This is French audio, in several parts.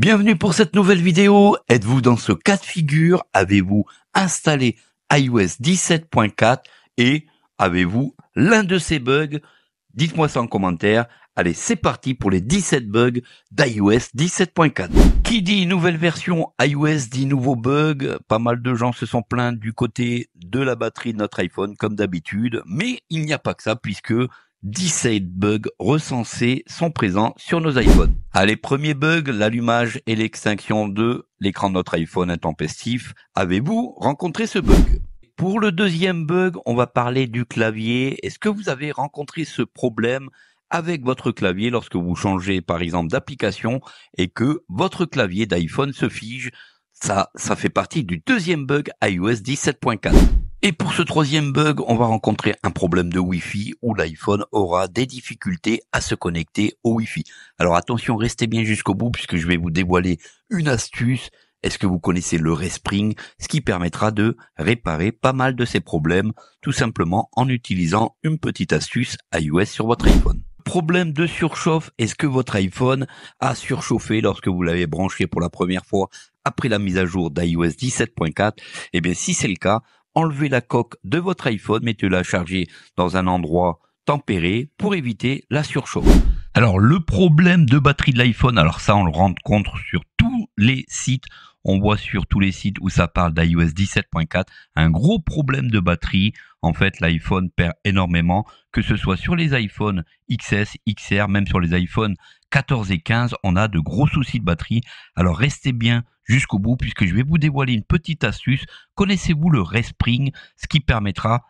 Bienvenue pour cette nouvelle vidéo. Êtes-vous dans ce cas de figure Avez-vous installé iOS 17.4 et avez-vous l'un de ces bugs Dites-moi ça en commentaire. Allez, c'est parti pour les 17 bugs d'iOS 17.4. Qui dit nouvelle version iOS dit nouveau bug. Pas mal de gens se sont plaints du côté de la batterie de notre iPhone, comme d'habitude. Mais il n'y a pas que ça, puisque 17 bugs recensés sont présents sur nos iPhones. Allez, premier bug, l'allumage et l'extinction de l'écran de notre iPhone intempestif. Avez-vous rencontré ce bug Pour le deuxième bug, on va parler du clavier. Est-ce que vous avez rencontré ce problème avec votre clavier lorsque vous changez par exemple d'application et que votre clavier d'iPhone se fige ça, ça fait partie du deuxième bug iOS 17.4. Et pour ce troisième bug, on va rencontrer un problème de Wi-Fi où l'iPhone aura des difficultés à se connecter au Wi-Fi. Alors attention, restez bien jusqu'au bout puisque je vais vous dévoiler une astuce. Est-ce que vous connaissez le respring Ce qui permettra de réparer pas mal de ces problèmes tout simplement en utilisant une petite astuce iOS sur votre iPhone problème de surchauffe. Est-ce que votre iPhone a surchauffé lorsque vous l'avez branché pour la première fois après la mise à jour d'iOS 17.4 Eh bien, si c'est le cas, enlevez la coque de votre iPhone, mettez-la chargée dans un endroit tempéré pour éviter la surchauffe. Alors le problème de batterie de l'iPhone, alors ça on le rend compte sur tous les sites, on voit sur tous les sites où ça parle d'iOS 17.4 un gros problème de batterie. En fait, l'iPhone perd énormément, que ce soit sur les iPhones XS, XR, même sur les iPhones 14 et 15, on a de gros soucis de batterie. Alors restez bien jusqu'au bout puisque je vais vous dévoiler une petite astuce. Connaissez-vous le respring, ce qui permettra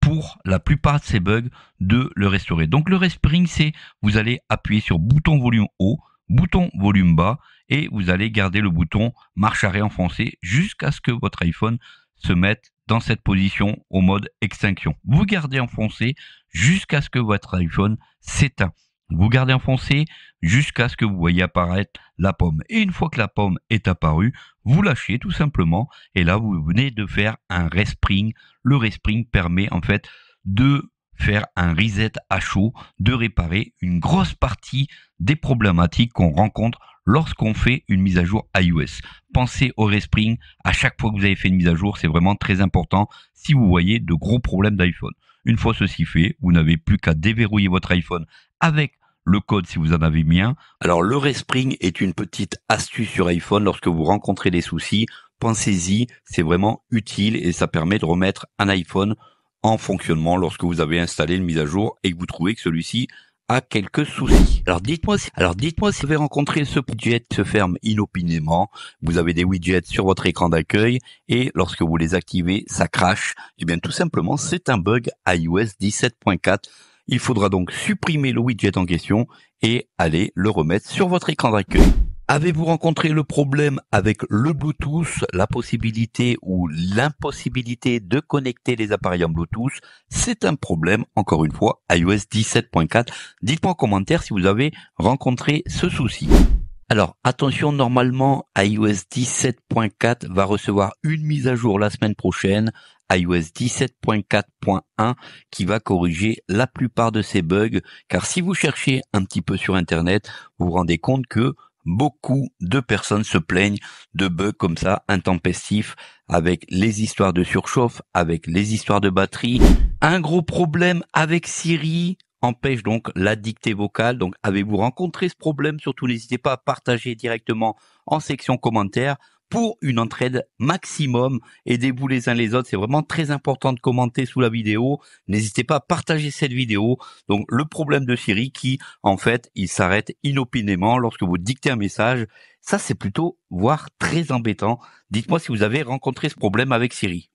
pour la plupart de ces bugs de le restaurer. Donc le respring, c'est vous allez appuyer sur bouton volume haut, bouton volume bas et vous allez garder le bouton marche arrêt enfoncé jusqu'à ce que votre iPhone se mette dans cette position au mode extinction. Vous gardez enfoncé jusqu'à ce que votre iPhone s'éteint. Vous gardez enfoncé jusqu'à ce que vous voyez apparaître la pomme. Et une fois que la pomme est apparue, vous lâchez tout simplement. Et là, vous venez de faire un respring. Le respring permet en fait de faire un reset à chaud, de réparer une grosse partie des problématiques qu'on rencontre lorsqu'on fait une mise à jour iOS. Pensez au respring à chaque fois que vous avez fait une mise à jour, c'est vraiment très important si vous voyez de gros problèmes d'iPhone. Une fois ceci fait, vous n'avez plus qu'à déverrouiller votre iPhone avec le code si vous en avez bien. Alors le respring est une petite astuce sur iPhone lorsque vous rencontrez des soucis. Pensez-y, c'est vraiment utile et ça permet de remettre un iPhone en fonctionnement lorsque vous avez installé une mise à jour et que vous trouvez que celui-ci a quelques soucis. Alors dites-moi si, alors dites-moi si vous avez rencontré ce widget qui se ferme inopinément. Vous avez des widgets sur votre écran d'accueil et lorsque vous les activez, ça crache. Eh bien, tout simplement, c'est un bug iOS 17.4. Il faudra donc supprimer le widget en question et aller le remettre sur votre écran d'accueil. Avez-vous rencontré le problème avec le Bluetooth, la possibilité ou l'impossibilité de connecter les appareils en Bluetooth C'est un problème, encore une fois, iOS 17.4. Dites-moi en commentaire si vous avez rencontré ce souci. Alors attention, normalement iOS 17.4 va recevoir une mise à jour la semaine prochaine iOS 17.4.1 qui va corriger la plupart de ces bugs car si vous cherchez un petit peu sur internet, vous vous rendez compte que beaucoup de personnes se plaignent de bugs comme ça intempestifs avec les histoires de surchauffe, avec les histoires de batterie. Un gros problème avec Siri, empêche donc la dictée vocale. Donc, avez-vous rencontré ce problème Surtout, n'hésitez pas à partager directement en section commentaires pour une entraide maximum. Aidez-vous les uns les autres. C'est vraiment très important de commenter sous la vidéo. N'hésitez pas à partager cette vidéo. Donc, le problème de Siri qui, en fait, il s'arrête inopinément lorsque vous dictez un message. Ça, c'est plutôt, voire très embêtant. Dites-moi si vous avez rencontré ce problème avec Siri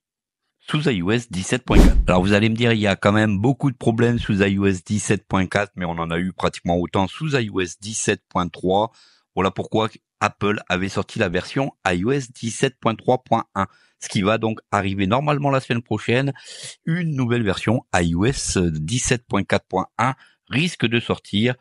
sous iOS 17.4. Alors vous allez me dire, il y a quand même beaucoup de problèmes sous iOS 17.4, mais on en a eu pratiquement autant sous iOS 17.3. Voilà pourquoi Apple avait sorti la version iOS 17.3.1, ce qui va donc arriver normalement la semaine prochaine. Une nouvelle version iOS 17.4.1 risque de sortir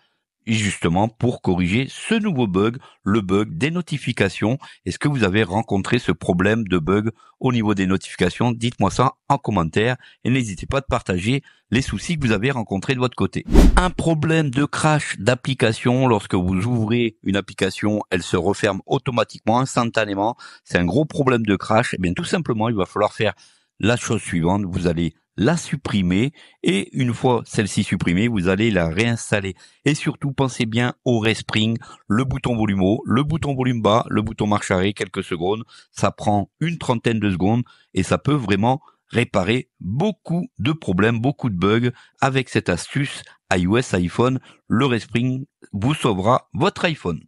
justement pour corriger ce nouveau bug, le bug des notifications. Est-ce que vous avez rencontré ce problème de bug au niveau des notifications Dites-moi ça en commentaire et n'hésitez pas de partager les soucis que vous avez rencontrés de votre côté. Un problème de crash d'application, lorsque vous ouvrez une application, elle se referme automatiquement, instantanément. C'est un gros problème de crash. Et eh bien tout simplement, il va falloir faire la chose suivante. Vous allez la supprimer et une fois celle-ci supprimée, vous allez la réinstaller. Et surtout, pensez bien au respring, le bouton volume haut, le bouton volume bas, le bouton marche arrêt, quelques secondes. Ça prend une trentaine de secondes et ça peut vraiment réparer beaucoup de problèmes, beaucoup de bugs avec cette astuce iOS iPhone. Le respring vous sauvera votre iPhone.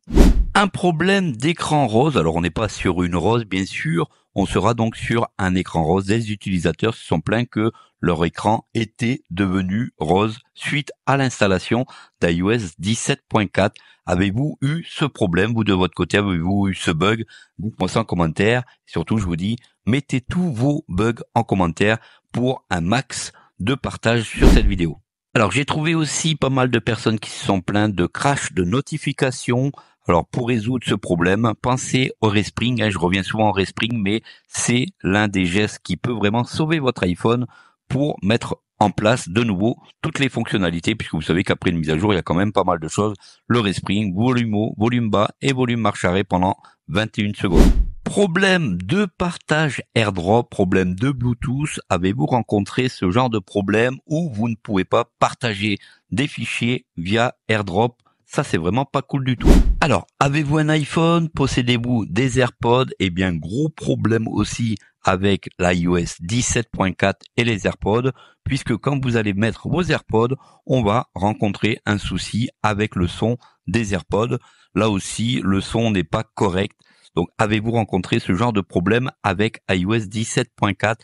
Un problème d'écran rose. Alors, on n'est pas sur une rose, bien sûr. On sera donc sur un écran rose. Des utilisateurs se sont plaints que leur écran était devenu rose suite à l'installation d'iOS 17.4. Avez-vous eu ce problème Vous de votre côté, avez-vous eu ce bug Dites-moi ça en commentaire. Surtout, je vous dis, mettez tous vos bugs en commentaire pour un max de partage sur cette vidéo. Alors j'ai trouvé aussi pas mal de personnes qui se sont plaintes de crash de notifications. Alors pour résoudre ce problème, pensez au respring. Hein, je reviens souvent au respring, mais c'est l'un des gestes qui peut vraiment sauver votre iPhone pour mettre en place de nouveau toutes les fonctionnalités, puisque vous savez qu'après une mise à jour, il y a quand même pas mal de choses. Le respring, volume haut, volume bas et volume marche arrêt pendant 21 secondes. Problème de partage AirDrop, problème de Bluetooth. Avez-vous rencontré ce genre de problème où vous ne pouvez pas partager des fichiers via AirDrop ça, c'est vraiment pas cool du tout. Alors, avez-vous un iPhone Possédez-vous des AirPods Eh bien, gros problème aussi avec l'iOS 17.4 et les AirPods, puisque quand vous allez mettre vos AirPods, on va rencontrer un souci avec le son des AirPods. Là aussi, le son n'est pas correct. Donc, avez-vous rencontré ce genre de problème avec iOS 17.4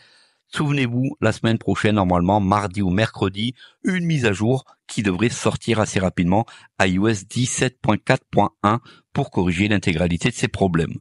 Souvenez-vous, la semaine prochaine, normalement, mardi ou mercredi, une mise à jour qui devrait sortir assez rapidement à iOS 17.4.1 pour corriger l'intégralité de ces problèmes.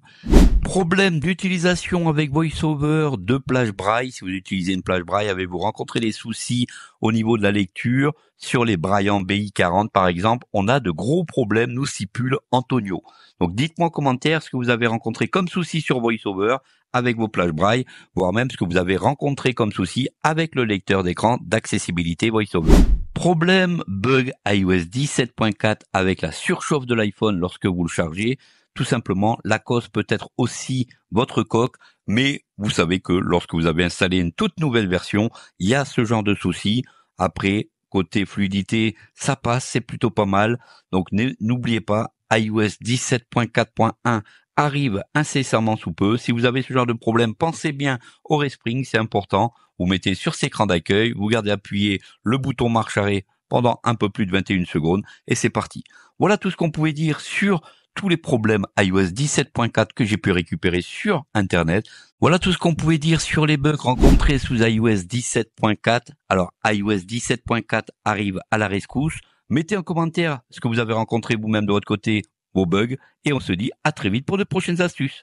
Problème d'utilisation avec VoiceOver de plage braille. Si vous utilisez une plage braille, avez-vous rencontré des soucis au niveau de la lecture Sur les brailles en BI40, par exemple, on a de gros problèmes, nous stipule Antonio. Donc dites-moi en commentaire ce que vous avez rencontré comme souci sur VoiceOver avec vos plages braille, voire même ce que vous avez rencontré comme souci avec le lecteur d'écran d'accessibilité VoiceOver problème, bug iOS 17.4 avec la surchauffe de l'iPhone lorsque vous le chargez. Tout simplement, la cause peut être aussi votre coque, mais vous savez que lorsque vous avez installé une toute nouvelle version, il y a ce genre de souci. Après, côté fluidité, ça passe, c'est plutôt pas mal. Donc n'oubliez pas, iOS 17.4.1 arrive incessamment sous peu. Si vous avez ce genre de problème, pensez bien au respring, c'est important. Vous mettez sur cet écran d'accueil, vous gardez appuyé le bouton marche arrêt pendant un peu plus de 21 secondes et c'est parti. Voilà tout ce qu'on pouvait dire sur tous les problèmes iOS 17.4 que j'ai pu récupérer sur Internet. Voilà tout ce qu'on pouvait dire sur les bugs rencontrés sous iOS 17.4. Alors iOS 17.4 arrive à la rescousse. Mettez en commentaire ce que vous avez rencontré vous-même de votre côté vos bugs et on se dit à très vite pour de prochaines astuces.